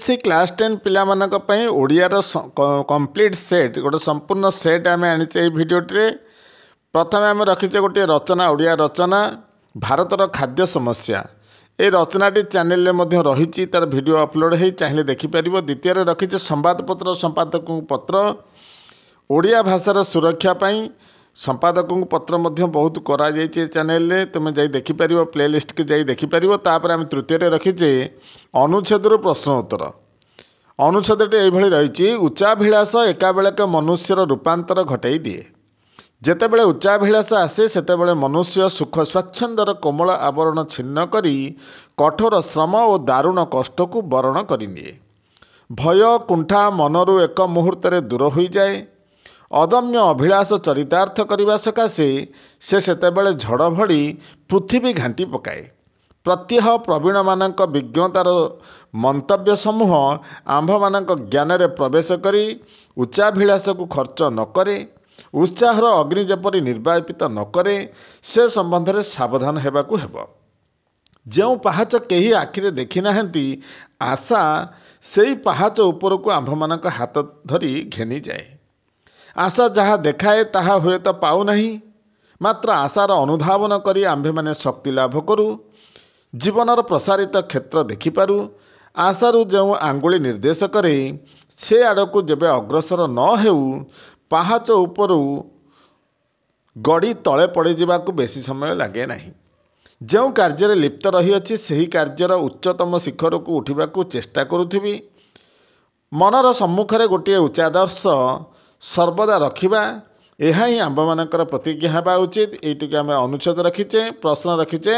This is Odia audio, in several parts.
ସି କ୍ଲାସ୍ ଟେନ୍ ପିଲାମାନଙ୍କ ପାଇଁ ଓଡ଼ିଆର କମ୍ପ୍ଲିଟ୍ ସେଟ୍ ଗୋଟେ ସମ୍ପୂର୍ଣ୍ଣ ସେଟ୍ ଆମେ ଆଣିଛେ ଏଇ ଭିଡ଼ିଓଟିରେ ପ୍ରଥମେ ଆମେ ରଖିଛେ ଗୋଟିଏ ରଚନା ଓଡ଼ିଆ ରଚନା ଭାରତର ଖାଦ୍ୟ ସମସ୍ୟା ଏ ରଚନାଟି ଚ୍ୟାନେଲରେ ମଧ୍ୟ ରହିଛି ତା'ର ଭିଡ଼ିଓ ଅପଲୋଡ଼୍ ହୋଇ ଚାହିଁଲେ ଦେଖିପାରିବ ଦ୍ୱିତୀୟରେ ରଖିଛେ ସମ୍ବାଦପତ୍ର ସମ୍ପାଦକଙ୍କୁ ପତ୍ର ଓଡ଼ିଆ ଭାଷାର ସୁରକ୍ଷା ପାଇଁ ସମ୍ପାଦକଙ୍କୁ ପତ୍ର ମଧ୍ୟ ବହୁତ କରାଯାଇଛି ଏ ଚ୍ୟାନେଲରେ ତୁମେ ଯାଇ ଦେଖିପାରିବ ପ୍ଲେ ଲିଷ୍ଟକୁ ଯାଇ ଦେଖିପାରିବ ତାପରେ ଆମେ ତୃତୀୟରେ ରଖିଛେ ଅନୁଚ୍ଛେଦରୁ ପ୍ରଶ୍ନ ଉତ୍ତର ଅନୁଚ୍ଛେଦଟି ଏଇଭଳି ରହିଛି ଉଚ୍ଚାଭିଳାଷ ଏକାବେଳକ ମନୁଷ୍ୟର ରୂପାନ୍ତର ଘଟାଇ ଦିଏ ଯେତେବେଳେ ଉଚ୍ଚାଭିଳାଷ ଆସେ ସେତେବେଳେ ମନୁଷ୍ୟ ସୁଖ ସ୍ୱାଚ୍ଛନ୍ଦର କୋମଳ ଆବରଣ ଛିନ୍ନ କରି କଠୋର ଶ୍ରମ ଓ ଦାରୁଣ କଷ୍ଟକୁ ବରଣ କରିନିଏ ଭୟ କୁଣ୍ଠା ମନରୁ ଏକ ମୁହୂର୍ତ୍ତରେ ଦୂର ହୋଇଯାଏ ଅଦମ୍ୟ ଅଭିଳାଷ ଚରିତାର୍ଥ କରିବା ସକାଶେ ସେ ସେତେବେଳେ ଝଡ଼ ଭଳି ପୃଥିବୀ ଘାଣ୍ଟି ପକାଏ ପ୍ରତ୍ୟହ ପ୍ରବୀଣମାନଙ୍କ ବିଜ୍ଞତାର ମନ୍ତବ୍ୟ ସମୂହ ଆମ୍ଭମାନଙ୍କ ଜ୍ଞାନରେ ପ୍ରବେଶ କରି ଉଚ୍ଚାଭିଳାଷକୁ ଖର୍ଚ୍ଚ ନ କରେ ଉତ୍ସାହର ଅଗ୍ନି ଯେପରି ନିର୍ବାପିତ ନ କରେ ସେ ସମ୍ବନ୍ଧରେ ସାବଧାନ ହେବାକୁ ହେବ ଯେଉଁ ପାହାଚ କେହି ଆଖିରେ ଦେଖିନାହାନ୍ତି ଆଶା ସେହି ପାହାଚ ଉପରକୁ ଆମ୍ଭମାନଙ୍କ ହାତ ଧରି ଘେନିଯାଏ ଆଶା ଯାହା ଦେଖାଏ ତାହା ହୁଏତ ପାଉନାହିଁ ମାତ୍ର ଆଶାର ଅନୁଧାବନ କରି ଆମ୍ଭେମାନେ ଶକ୍ତି ଲାଭ କରୁ ଜୀବନର ପ୍ରସାରିତ କ୍ଷେତ୍ର ଦେଖିପାରୁ ଆଶାରୁ ଯେଉଁ ଆଙ୍ଗୁଳି ନିର୍ଦ୍ଦେଶ କରେ ସେ ଆଡ଼କୁ ଯେବେ ଅଗ୍ରସର ନ ହେଉ ପାହାଚ ଉପରୁ ଗଡ଼ି ତଳେ ପଡ଼ିଯିବାକୁ ବେଶୀ ସମୟ ଲାଗେ ନାହିଁ ଯେଉଁ କାର୍ଯ୍ୟରେ ଲିପ୍ତ ରହିଅଛି ସେହି କାର୍ଯ୍ୟର ଉଚ୍ଚତମ ଶିଖରକୁ ଉଠିବାକୁ ଚେଷ୍ଟା କରୁଥିବି ମନର ସମ୍ମୁଖରେ ଗୋଟିଏ ଉଚ୍ଚାଦର୍ଶ ସର୍ବଦା ରଖିବା ଏହା ହିଁ ଆମ୍ଭମାନଙ୍କର ପ୍ରତିଜ୍ଞା ହେବା ଉଚିତ ଏଇଟିକୁ ଆମେ ଅନୁଚ୍ଛେଦ ରଖିଛେ ପ୍ରଶ୍ନ ରଖିଛେ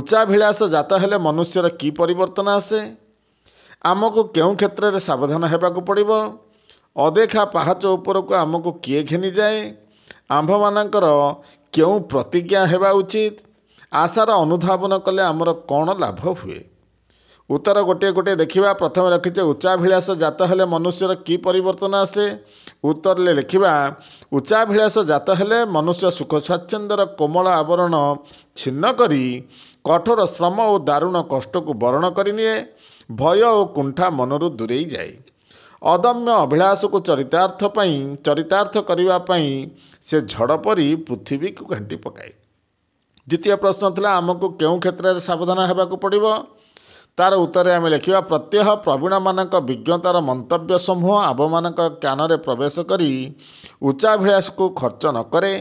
ଉଚ୍ଚାଭିଳାଷ ଜାତ ହେଲେ ମନୁଷ୍ୟର କି ପରିବର୍ତ୍ତନ ଆସେ ଆମକୁ କେଉଁ କ୍ଷେତ୍ରରେ ସାବଧାନ ହେବାକୁ ପଡ଼ିବ ଅଦେଖା ପାହାଚ ଉପରକୁ ଆମକୁ କିଏ ଘେନିଯାଏ ଆମ୍ଭମାନଙ୍କର କେଉଁ ପ୍ରତିଜ୍ଞା ହେବା ଉଚିତ ଆଶାର ଅନୁଧାବନ କଲେ ଆମର କ'ଣ ଲାଭ ହୁଏ ଉତ୍ତର ଗୋଟିଏ ଗୋଟିଏ ଦେଖିବା ପ୍ରଥମେ ରଖିଛେ ଉଚ୍ଚାଭିଳାଷ ଜାତ ହେଲେ ମନୁଷ୍ୟର କି ପରିବର୍ତ୍ତନ ଆସେ ଉତ୍ତରରେ ଲେଖିବା ଉଚ୍ଚାଭିଳାଷ ଜାତ ହେଲେ ମନୁଷ୍ୟ ସୁଖ ସ୍ୱାଚ୍ଛନ୍ଦ୍ୟର କୋମଳ ଆବରଣ ଛିନ୍ନ କରି କଠୋର ଶ୍ରମ ଓ ଦାରୁଣ କଷ୍ଟକୁ ବରଣ କରିନିଏ ଭୟ ଓ କୁଣ୍ଠା ମନରୁ ଦୂରେଇ ଯାଏ ଅଦମ୍ୟ ଅଭିଳାଷକୁ ଚରିତାର୍ଥ ପାଇଁ ଚରିତାର୍ଥ କରିବା ପାଇଁ ସେ ଝଡ଼ ପରି ପୃଥିବୀକୁ ଘାଣ୍ଟି ପକାଏ ଦ୍ୱିତୀୟ ପ୍ରଶ୍ନ ଥିଲା ଆମକୁ କେଉଁ କ୍ଷେତ୍ରରେ ସାବଧାନ ହେବାକୁ ପଡ଼ିବ ତାର ଉତ୍ତରରେ ଆମେ ଲେଖିବା ପ୍ରତ୍ୟହ ପ୍ରବୀଣମାନଙ୍କ ବିଜ୍ଞତାର ମନ୍ତବ୍ୟ ସମୂହ ଆମମାନଙ୍କ କାନରେ ପ୍ରବେଶ କରି ଉଚ୍ଚାଭିଳାଷକୁ ଖର୍ଚ୍ଚ ନ କରେ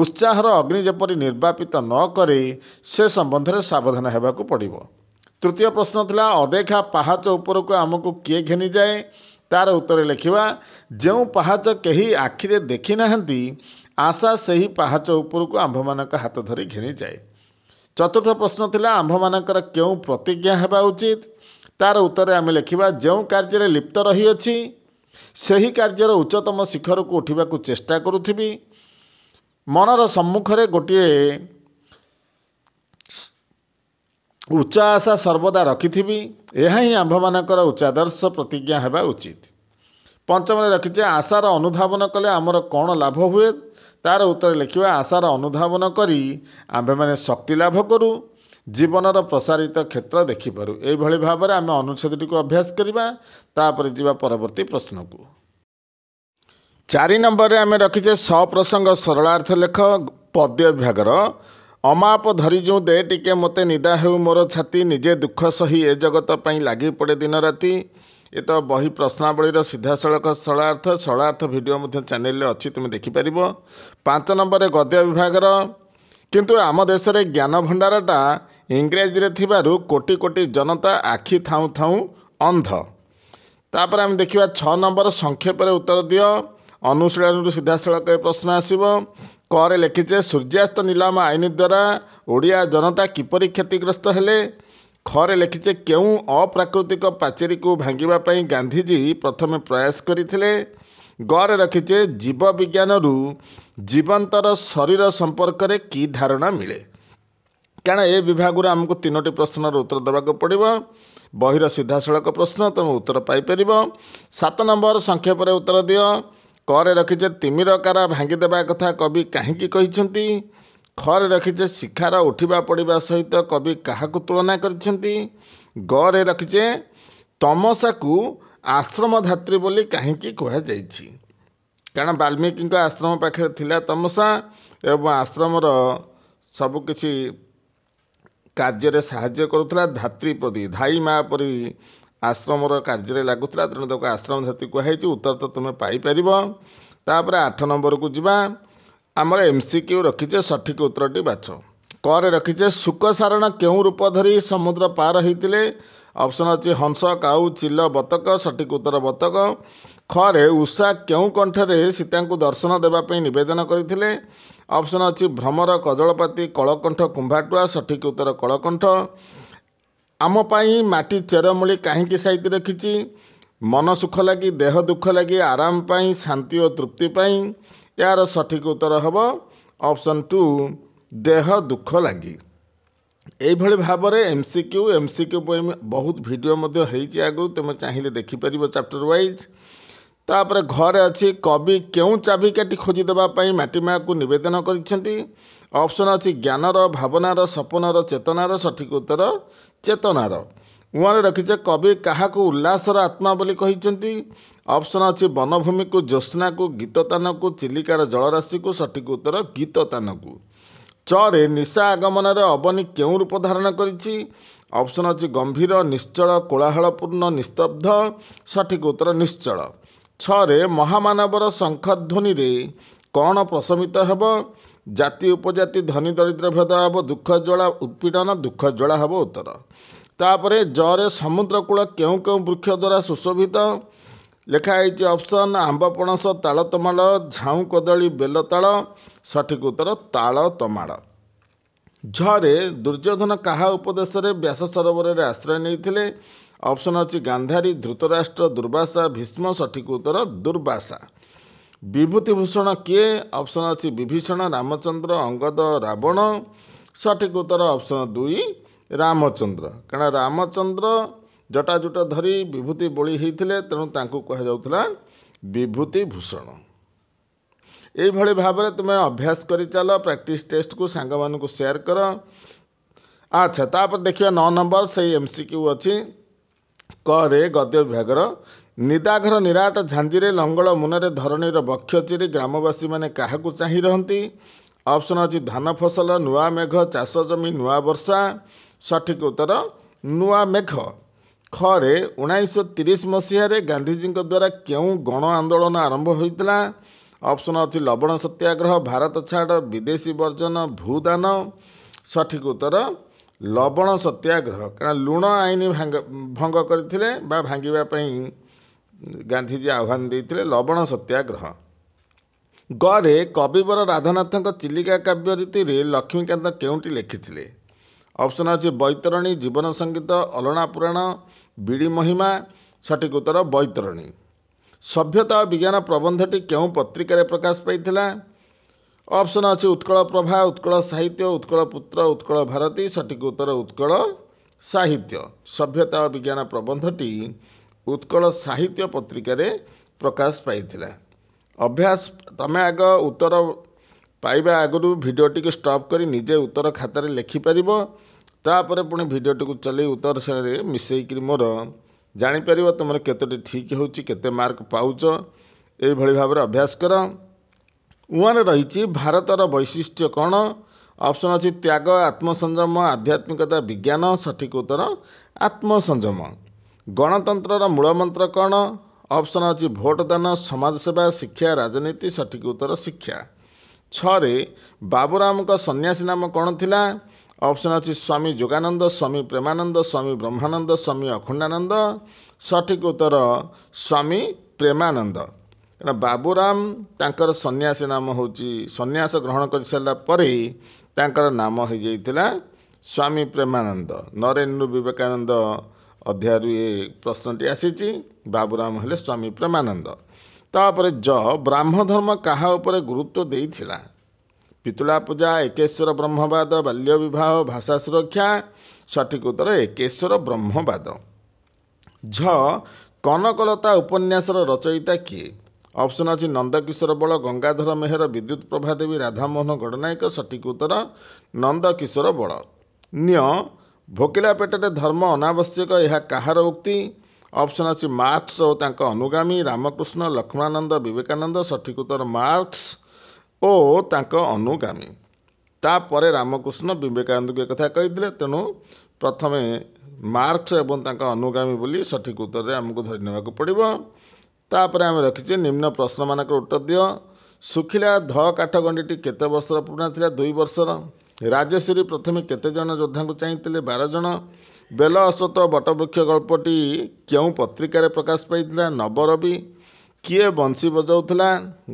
ଉତ୍ସାହର ଅଗ୍ନି ଯେପରି ନିର୍ବାପିତ ନ କରେ ସେ ସମ୍ବନ୍ଧରେ ସାବଧାନ ହେବାକୁ ପଡ଼ିବ ତୃତୀୟ ପ୍ରଶ୍ନ ଥିଲା ଅଦେଖା ପାହାଚ ଉପରକୁ ଆମକୁ କିଏ ଘେନିଯାଏ ତାର ଉତ୍ତରରେ ଲେଖିବା ଯେଉଁ ପାହାଚ କେହି ଆଖିରେ ଦେଖିନାହାନ୍ତି ଆଶା ସେହି ପାହାଚ ଉପରକୁ ଆମ୍ଭମାନଙ୍କ ହାତ ଧରି ଘେନିଯାଏ ଚତୁର୍ଥ ପ୍ରଶ୍ନ ଥିଲା ଆମ୍ଭମାନଙ୍କର କେଉଁ ପ୍ରତିଜ୍ଞା ହେବା ଉଚିତ ତା'ର ଉତ୍ତରରେ ଆମେ ଲେଖିବା ଯେଉଁ କାର୍ଯ୍ୟରେ ଲିପ୍ତ ରହିଅଛି ସେହି କାର୍ଯ୍ୟର ଉଚ୍ଚତମ ଶିଖରକୁ ଉଠିବାକୁ ଚେଷ୍ଟା କରୁଥିବି ମନର ସମ୍ମୁଖରେ ଗୋଟିଏ ଉଚ୍ଚ ଆଶା ସର୍ବଦା ରଖିଥିବି ଏହା ହିଁ ଆମ୍ଭମାନଙ୍କର ଉଚ୍ଚାଦର୍ଶ ପ୍ରତିଜ୍ଞା ହେବା ଉଚିତ ପଞ୍ଚମରେ ରଖିଛେ ଆଶାର ଅନୁଧାବନ କଲେ ଆମର କ'ଣ ଲାଭ ହୁଏ ତା'ର ଉତ୍ତର ଲେଖିବା ଆଶାର ଅନୁଧାବନ କରି ଆମ୍ଭେମାନେ ଶକ୍ତି ଲାଭ କରୁ ଜୀବନର ପ୍ରସାରିତ କ୍ଷେତ୍ର ଦେଖିପାରୁ ଏଇଭଳି ଭାବରେ ଆମେ ଅନୁଚ୍ଛେଦଟିକୁ ଅଭ୍ୟାସ କରିବା ତାପରେ ଯିବା ପରବର୍ତ୍ତୀ ପ୍ରଶ୍ନକୁ ଚାରି ନମ୍ବରରେ ଆମେ ରଖିଛେ ସପ୍ରସଙ୍ଗ ସରଳାର୍ଥ ଲେଖ ପଦ୍ୟ ବିଭାଗର ଅମାପ ଧରି ଯେଉଁ ଦେ ଟିକେ ମୋତେ ନିଦା ହେଉ ମୋର ଛାତି ନିଜେ ଦୁଃଖ ସହି ଏ ଜଗତ ପାଇଁ ଲାଗି ପଡ଼େ ଦିନ ରାତି ଏ ତ ବହି ପ୍ରଶ୍ନାବଳୀର ସିଧାସଳଖ ସ୍ଥଳାର୍ଥ ସ୍ଥଳାର୍ଥ ଭିଡ଼ିଓ ମଧ୍ୟ ଚ୍ୟାନେଲରେ ଅଛି ତୁମେ ଦେଖିପାରିବ ପାଞ୍ଚ ନମ୍ବରରେ ଗଦ୍ୟ ବିଭାଗର କିନ୍ତୁ ଆମ ଦେଶରେ ଜ୍ଞାନ ଭଣ୍ଡାରଟା ଇଂରାଜୀରେ ଥିବାରୁ କୋଟି କୋଟି ଜନତା ଆଖି ଥାଉଁ ଥାଉଁ ଅନ୍ଧ ତାପରେ ଆମେ ଦେଖିବା ଛଅ ନମ୍ବର ସଂକ୍ଷେପରେ ଉତ୍ତର ଦିଅ ଅନୁଶୀଳନରୁ ସିଧାସଳଖ ଏ ପ୍ରଶ୍ନ ଆସିବ କରେ ଲେଖିଛେ ସୂର୍ଯ୍ୟାସ୍ତ ନିଲାମ ଆଇନ ଦ୍ୱାରା ଓଡ଼ିଆ ଜନତା କିପରି କ୍ଷତିଗ୍ରସ୍ତ ହେଲେ ଖରେ ଲେଖିଛେ କେଉଁ ଅପ୍ରାକୃତିକ ପାଚେରୀକୁ ଭାଙ୍ଗିବା ପାଇଁ ଗାନ୍ଧିଜୀ ପ୍ରଥମେ ପ୍ରୟାସ କରିଥିଲେ ଗରେ ରଖିଛେ ଜୀବବିଜ୍ଞାନରୁ ଜୀବନ୍ତର ଶରୀର ସମ୍ପର୍କରେ କି ଧାରଣା ମିଳେ କାରଣ ଏ ବିଭାଗରୁ ଆମକୁ ତିନୋଟି ପ୍ରଶ୍ନର ଉତ୍ତର ଦେବାକୁ ପଡ଼ିବ ବହିର ସିଧାସଳଖ ପ୍ରଶ୍ନ ତୁମେ ଉତ୍ତର ପାଇପାରିବ ସାତ ନମ୍ବର ସଂକ୍ଷେପରେ ଉତ୍ତର ଦିଅ କରେ ରଖିଛେ ତିମିର କାରା ଭାଙ୍ଗିଦେବା କଥା କବି କାହିଁକି କହିଛନ୍ତି ଖରେ ରଖିଛେ ଶିଖାର ଉଠିବା ପଡ଼ିବା ସହିତ କବି କାହାକୁ ତୁଳନା କରିଛନ୍ତି ଗରେ ରଖିଛେ ତମସାକୁ ଆଶ୍ରମ ଧାତ୍ରୀ ବୋଲି କାହିଁକି କୁହାଯାଇଛି କାରଣ ବାଲ୍ମୀକିଙ୍କ ଆଶ୍ରମ ପାଖରେ ଥିଲା ତମସା ଏବଂ ଆଶ୍ରମର ସବୁକିଛି କାର୍ଯ୍ୟରେ ସାହାଯ୍ୟ କରୁଥିଲା ଧାତ୍ରୀ ପ୍ରତି ଧାଇ ମା' ପରି ଆଶ୍ରମର କାର୍ଯ୍ୟରେ ଲାଗୁଥିଲା ତେଣୁ ତାକୁ ଆଶ୍ରମ ଧାତ୍ରୀ କୁହାଯାଇଛି ଉତ୍ତର ତ ତୁମେ ପାଇପାରିବ ତାପରେ ଆଠ ନମ୍ବରକୁ ଯିବା ଆମର ଏମ୍ ସି କ୍ୟୁ ରଖିଛେ ସଠିକ୍ ଉତ୍ତରଟି ବାଛ କରେ ରଖିଛେ ଶୁକ ସାରଣ କେଉଁ ରୂପ ଧରି ସମୁଦ୍ର ପାର ହୋଇଥିଲେ ଅପସନ୍ ଅଛି ହଂସ କାଉ ଚିଲ ବତକ ସଠିକ୍ ଉତ୍ତର ବତକ ଖରେ ଉଷା କେଉଁ କଣ୍ଠରେ ସୀତାଙ୍କୁ ଦର୍ଶନ ଦେବା ପାଇଁ ନିବେଦନ କରିଥିଲେ ଅପସନ୍ ଅଛି ଭ୍ରମର କଜଳପାତି କଳକଣ୍ଠ କୁମ୍ଭାଟୁଆ ସଠିକ୍ ଉତ୍ତର କଳକଣ୍ଠ ଆମ ପାଇଁ ମାଟି ଚେରମୂଳି କାହିଁକି ସାଇତି ରଖିଛି ମନ ସୁଖ ଲାଗି ଦେହ ଦୁଃଖ ଲାଗି ଆରାମ ପାଇଁ ଶାନ୍ତି ଓ ତୃପ୍ତି ପାଇଁ ଏହାର ସଠିକ ଉତ୍ତର ହେବ ଅପସନ୍ ଟୁ ଦେହ ଦୁଃଖ ଲାଗି ଏଇଭଳି ଭାବରେ M C Q M C Q ପାଇଁ ବହୁତ ଭିଡ଼ିଓ ମଧ୍ୟ ହେଇଛି ଆଗରୁ ତୁମେ ଚାହିଁଲେ ଦେଖିପାରିବ ଚାପ୍ଟର ୱାଇଜ୍ ତାପରେ ଘରେ ଅଛି କବି କେଉଁ ଚାବି କାଟି ଖୋଜିଦେବା ପାଇଁ ମାଟି ମାଆକୁ ନିବେଦନ କରିଛନ୍ତି ଅପସନ୍ ଅଛି ଜ୍ଞାନର ଭାବନାର ସପନର ଚେତନାର ସଠିକ ଉତ୍ତର ଚେତନାର ମନେ ରଖିଛେ କବି କାହାକୁ ଉଲ୍ଲାସର ଆତ୍ମା ବୋଲି କହିଛନ୍ତି ଅପସନ୍ ଅଛି ବନଭୂମିକୁ ଜ୍ୟୋତ୍ସ୍ନାକୁ ଗୀତତାନକୁ ଚିଲିକାର ଜଳରାଶିକୁ ସଠିକ ଉତ୍ତର ଗୀତତାନକୁ ଚରେ ନିଶା ଆଗମନରେ ଅବନି କେଉଁ ରୂପ ଧାରଣ କରିଛି ଅପସନ୍ ଅଛି ଗମ୍ଭୀର ନିଶ୍ଚଳ କୋଳାହଳପୂର୍ଣ୍ଣ ନିସ୍ତବ୍ଧ ସଠିକ୍ ଉତ୍ତର ନିଶ୍ଚଳ ଛଅରେ ମହାମାନବର ଶଙ୍ଖ ଧ୍ୱନିରେ କ'ଣ ପ୍ରଶମିତ ହେବ ଜାତି ଉପଜାତି ଧନୀ ଦରିଦ୍ର ଭେଦ ହେବ ଦୁଃଖ ଜ୍ୱାଳା ଉତ୍ପୀଡ଼ନ ଦୁଃଖ ଜ୍ୱାଳା ହେବ ଉତ୍ତର ତାପରେ ଜରେ ସମୁଦ୍ରକୂଳ କେଉଁ କେଉଁ ବୃକ୍ଷ ଦ୍ୱାରା ସୁଶୋଭିତ ଲେଖା ହେଇଛି ଅପସନ୍ ଆମ୍ବ ପଣସ ତାଳତମାଳ ଝାଉଁ କଦଳୀ ବେଲତାଳ ସଠିକ ଉତ୍ତର ତାଳତମାଳ ଝରେ ଦୁର୍ଯ୍ୟୋଧନ କାହା ଉପଦେଶରେ ବ୍ୟାସ ସରୋବରରେ ଆଶ୍ରୟ ନେଇଥିଲେ ଅପସନ୍ ଅଛି ଗାନ୍ଧାରୀ ଧୃତରାଷ୍ଟ୍ର ଦୁର୍ବାସା ଭୀଷ୍ମ ସଠିକ ଉତ୍ତର ଦୁର୍ବାସା ବିଭୂତିଭୂଷଣ କିଏ ଅପସନ୍ ଅଛି ବିଭୀଷଣ ରାମଚନ୍ଦ୍ର ଅଙ୍ଗଦ ରାବଣ ସଠିକ ଉତ୍ତର ଅପସନ୍ ଦୁଇ ରାମଚନ୍ଦ୍ର କାରଣ ରାମଚନ୍ଦ୍ର ଜଟାଜୁଟ ଧରି ବିଭୂତି ବଳି ହେଇଥିଲେ ତେଣୁ ତାଙ୍କୁ କୁହାଯାଉଥିଲା ବିଭୂତିଭୂଷଣ ଏଇଭଳି ଭାବରେ ତୁମେ ଅଭ୍ୟାସ କରିଚାଲ ପ୍ରାକ୍ଟିସ୍ ଟେଷ୍ଟକୁ ସାଙ୍ଗମାନଙ୍କୁ ସେୟାର କର ଆଚ୍ଛା ତାପରେ ଦେଖିବା ନଅ ନମ୍ବର ସେଇ ଏମ୍ ସି କ୍ୟୁ ଅଛି କରେ ଗଦ୍ୟ ବିଭାଗର ନିଦାଘର ନିରାଟ ଝାଞ୍ଜିରେ ଲଙ୍ଗଳ ମୁନରେ ଧରଣୀର ବକ୍ଷ ଚିରି ଗ୍ରାମବାସୀମାନେ କାହାକୁ ଚାହିଁ ରହନ୍ତି ଅପସନ୍ ଅଛି ଧାନ ଫସଲ ନୂଆ ମେଘ ଚାଷ ଜମି ନୂଆ ବର୍ଷା ସଠିକ୍ ଉତ୍ତର ନୂଆ ମେଘ ଖରେ ଉଣେଇଶହ ତିରିଶ ମସିହାରେ ଗାନ୍ଧିଜୀଙ୍କ ଦ୍ୱାରା କେଉଁ ଗଣ ଆନ୍ଦୋଳନ ଆରମ୍ଭ ହୋଇଥିଲା ଅପସନ୍ ଅଛି ଲବଣ ସତ୍ୟାଗ୍ରହ ଭାରତ ଛାଡ଼ ବିଦେଶୀ ବର୍ଜନ ଭୂଦାନ ସଠିକ୍ ଉତ୍ତର ଲବଣ ସତ୍ୟାଗ୍ରହ କାରଣ ଲୁଣ ଆଇନ ଭଙ୍ଗ କରିଥିଲେ ବା ଭାଙ୍ଗିବା ପାଇଁ ଗାନ୍ଧିଜୀ ଆହ୍ୱାନ ଦେଇଥିଲେ ଲବଣ ସତ୍ୟାଗ୍ରହ ଗରେ କବିବର ରାଧାନାଥଙ୍କ ଚିଲିକା କାବ୍ୟ ରୀତିରେ ଲକ୍ଷ୍ମୀକାନ୍ତ କେଉଁଠି ଲେଖିଥିଲେ ଅପସନ୍ ଅଛି ବୈତରଣୀ ଜୀବନ ସଙ୍ଗୀତ ଅଲଣା ପୁରାଣ ବିଡ଼ି ମହିମା ସଠିକ ଉତ୍ତର ବୈତରଣୀ ସଭ୍ୟତା ବିଜ୍ଞାନ ପ୍ରବନ୍ଧଟି କେଉଁ ପତ୍ରିକାରେ ପ୍ରକାଶ ପାଇଥିଲା ଅପସନ୍ ଅଛି ଉତ୍କଳ ପ୍ରଭା ଉତ୍କଳ ସାହିତ୍ୟ ଉତ୍କଳ ପୁତ୍ର ଉତ୍କଳ ଭାରତୀ ସଠିକ ଉତ୍ତର ଉତ୍କଳ ସାହିତ୍ୟ ସଭ୍ୟତା ଓ ବିଜ୍ଞାନ ପ୍ରବନ୍ଧଟି ଉତ୍କଳ ସାହିତ୍ୟ ପତ୍ରିକାରେ ପ୍ରକାଶ ପାଇଥିଲା ଅଭ୍ୟାସ ତୁମେ ଆଗ ଉତ୍ତର ପାଇବା ଆଗରୁ ଭିଡ଼ିଓଟିକୁ ଷ୍ଟପ୍ କରି ନିଜେ ଉତ୍ତର ଖାତାରେ ଲେଖିପାରିବ ତାପରେ ପୁଣି ଭିଡ଼ିଓଟିକୁ ଚଲେଇ ଉତ୍ତର ସାଙ୍ଗରେ ମିଶେଇକିରି ମୋର ଜାଣିପାରିବ ତୁମର କେତୋଟି ଠିକ୍ ହେଉଛି କେତେ ମାର୍କ ପାଉଛ ଏଇଭଳି ଭାବରେ ଅଭ୍ୟାସ କର ଉଆରେ ରହିଛି ଭାରତର ବୈଶିଷ୍ଟ୍ୟ କ'ଣ ଅପସନ୍ ଅଛି ତ୍ୟାଗ ଆତ୍ମସଂଯମ ଆଧ୍ୟାତ୍ମିକତା ବିଜ୍ଞାନ ସଠିକ ଉତ୍ତର ଆତ୍ମସଂଯମ ଗଣତନ୍ତ୍ରର ମୂଳମନ୍ତ୍ର କ'ଣ ଅପସନ୍ ଅଛି ଭୋଟ ଦାନ ସମାଜସେବା ଶିକ୍ଷା ରାଜନୀତି ସଠିକ ଉତ୍ତର ଶିକ୍ଷା ଛଅରେ ବାବୁରାମଙ୍କ ସନ୍ନ୍ୟାସୀ ନାମ କ'ଣ ଥିଲା ଅପସନ୍ ଅଛି ସ୍ୱାମୀ ଯୋଗାନନ୍ଦ ସ୍ୱାମୀ ପ୍ରେମାନନ୍ଦ ସ୍ୱାମୀ ବ୍ରହ୍ମାନନ୍ଦ ସ୍ୱାମୀ ଅଖଣ୍ଡାନନ୍ଦ ସଠିକ ଉତ୍ତର ସ୍ୱାମୀ ପ୍ରେମାନନ୍ଦ ବାବୁରାମ ତାଙ୍କର ସନ୍ନ୍ୟାସୀ ନାମ ହେଉଛି ସନ୍ନ୍ୟାସ ଗ୍ରହଣ କରିସାରିଲା ପରେ ତାଙ୍କର ନାମ ହୋଇଯାଇଥିଲା ସ୍ୱାମୀ ପ୍ରେମାନନ୍ଦ ନରେନ୍ଦ୍ର ବିବେକାନନ୍ଦ ଅଧ୍ୟାୟରୁ ଏ ପ୍ରଶ୍ନଟି ଆସିଛି ବାବୁରାମ ହେଲେ ସ୍ୱାମୀ ପ୍ରେମାନନ୍ଦ ତାପରେ ଜ ବ୍ରାହ୍ମଧର୍ମ କାହା ଉପରେ ଗୁରୁତ୍ୱ ଦେଇଥିଲା ପିତୁଳା ପୂଜା ଏକେଶ୍ୱର ବ୍ରହ୍ମବାଦ ବାଲ୍ୟ ବିବାହ ଭାଷା ସୁରକ୍ଷା ସଠିକ ଉତ୍ତର ଏକେଶ୍ୱର ବ୍ରହ୍ମବାଦ ଝ କନକଲତା ଉପନ୍ୟାସର ରଚୟିତା କିଏ ଅପସନ୍ ଅଛି ନନ୍ଦକିଶୋର ବଳ ଗଙ୍ଗାଧର ମେହେର ବିଦ୍ୟୁତ୍ ପ୍ରଭା ଦେବୀ ରାଧାମୋହନ ଗଡ଼ନାୟକ ସଠିକ ଉତ୍ତର ନନ୍ଦକିଶୋର ବଳ ନିଅ ଭୋକିଲା ପେଟରେ ଧର୍ମ ଅନାବଶ୍ୟକ ଏହା କାହାର ଉକ୍ତି ଅପସନ୍ ଅଛି ମାର୍କସ୍ ଓ ତାଙ୍କ ଅନୁଗାମୀ ରାମକୃଷ୍ଣ ଲକ୍ଷ୍ମଣାନନ୍ଦ ବିବେକାନନ୍ଦ ସଠିକ ଉତ୍ତର ମାର୍କସ୍ ଓ ତାଙ୍କ ଅନୁଗାମୀ ତାପରେ ରାମକୃଷ୍ଣ ବିବେକାନନ୍ଦଙ୍କୁ ଏକଥା କହିଥିଲେ ତେଣୁ ପ୍ରଥମେ ମାର୍କ୍ସ ଏବଂ ତାଙ୍କ ଅନୁଗାମୀ ବୋଲି ସଠିକ୍ ଉତ୍ତରରେ ଆମକୁ ଧରି ନେବାକୁ ପଡ଼ିବ ତାପରେ ଆମେ ରଖିଛେ ନିମ୍ନ ପ୍ରଶ୍ନମାନଙ୍କର ଉତ୍ତର ଦିଅ ଶୁଖିଲା ଧ କାଠଗଣ୍ଡିଟି କେତେ ବର୍ଷର ପୁରୁଣା ଥିଲା ଦୁଇ ବର୍ଷର ରାଜେଶ୍ୱରୀ ପ୍ରଥମେ କେତେ ଜଣ ଯୋଦ୍ଧାଙ୍କୁ ଚାହିଁଥିଲେ ବାର ଜଣ ବେଲ ଅସ୍ରୋତ ବଟବୃକ୍ଷ ଗଳ୍ପଟି କେଉଁ ପତ୍ରିକାରେ ପ୍ରକାଶ ପାଇଥିଲା ନବରବି କିଏ ବଂଶୀ ବଜାଉଥିଲା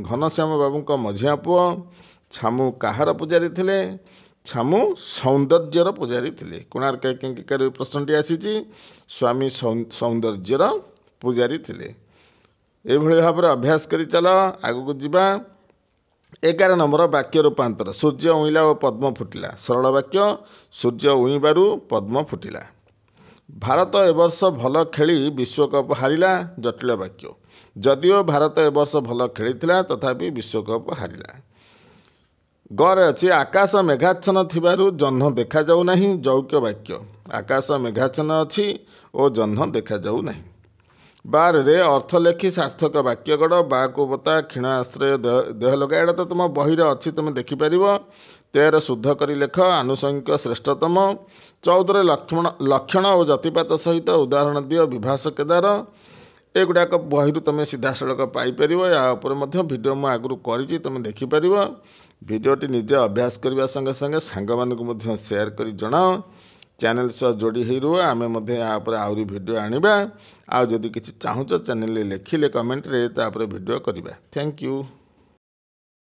ଘନଶ୍ୟାମ ବାବୁଙ୍କ ମଝିଆ ପୁଅ ଛାମୁ କାହାର ପୂଜାରୀ ଥିଲେ ଛାମୁ ସୌନ୍ଦର୍ଯ୍ୟର ପୂଜାରୀ ଥିଲେ କୋଣାର୍କ କିଙ୍କିକାର ପ୍ରଶ୍ନଟି ଆସିଛି ସ୍ୱାମୀ ସୌନ୍ଦର୍ଯ୍ୟର ପୂଜାରୀ ଥିଲେ ଏଭଳି ଭାବରେ ଅଭ୍ୟାସ କରି ଚାଲ ଆଗକୁ ଯିବା ଏଗାର ନମ୍ବର ବାକ୍ୟ ରୂପାନ୍ତର ସୂର୍ଯ୍ୟ ଉଇଁଲା ଓ ପଦ୍ମ ଫୁଟିଲା ସରଳ ବାକ୍ୟ ସୂର୍ଯ୍ୟ ଉଇଁବାରୁ ପଦ୍ମ ଫୁଟିଲା ଭାରତ ଏବର୍ଷ ଭଲ ଖେଳି ବିଶ୍ୱକପ୍ ହାରିଲା ଜଟିଳ ବାକ୍ୟ ଯଦିଓ ଭାରତ ଏ ବର୍ଷ ଭଲ ଖେଳିଥିଲା ତଥାପି ବିଶ୍ୱକପ୍ ହାରିଲା ଗରେ ଅଛି ଆକାଶ ମେଘାଚ୍ଛନ୍ନ ଥିବାରୁ ଜହ୍ନ ଦେଖାଯାଉନାହିଁ ଯୌକ ବାକ୍ୟ ଆକାଶ ମେଘାଚ୍ଛନ୍ନ ଅଛି ଓ ଜହ୍ନ ଦେଖାଯାଉ ନାହିଁ ବାରରେ ଅର୍ଥ ଲେଖି ସାର୍ଥକ ବାକ୍ୟଗଡ଼ ବା କୁବତା କ୍ଷୀଣ ଆଶ୍ରୟ ଦେହ ଲଗା ଏଇଟା ତ ତୁମ ବହିରେ ଅଛି ତୁମେ ଦେଖିପାରିବ ତେର ଶୁଦ୍ଧ କରି ଲେଖ ଆନୁଷଙ୍ଗିକ ଶ୍ରେଷ୍ଠତମ ଚଉଦରେ ଲକ୍ଷ୍ମଣ ଲକ୍ଷଣ ଓ ଜତିପାତ ସହିତ ଉଦାହରଣ ଦିଅ ବିଭାଷ କେଦାର ଏଗୁଡ଼ାକ ବହିରୁ ତୁମେ ସିଧାସଳଖ ପାଇପାରିବ ଏହା ଉପରେ ମଧ୍ୟ ଭିଡ଼ିଓ ମୁଁ ଆଗରୁ କରିଛି ତୁମେ ଦେଖିପାରିବ ଭିଡ଼ିଓଟି ନିଜେ ଅଭ୍ୟାସ କରିବା ସଙ୍ଗେ ସଙ୍ଗେ ସାଙ୍ଗମାନଙ୍କୁ ମଧ୍ୟ ସେୟାର କରି ଜଣାଅ ଚ୍ୟାନେଲ ସହ ଯୋଡ଼ି ହୋଇ ରୁହ ଆମେ ମଧ୍ୟ ଏହା ଉପରେ ଆହୁରି ଭିଡ଼ିଓ ଆଣିବା ଆଉ ଯଦି କିଛି ଚାହୁଁଛ ଚ୍ୟାନେଲ୍ରେ ଲେଖିଲେ କମେଣ୍ଟରେ ତା'ପରେ ଭିଡ଼ିଓ କରିବା ଥ୍ୟାଙ୍କ ୟୁ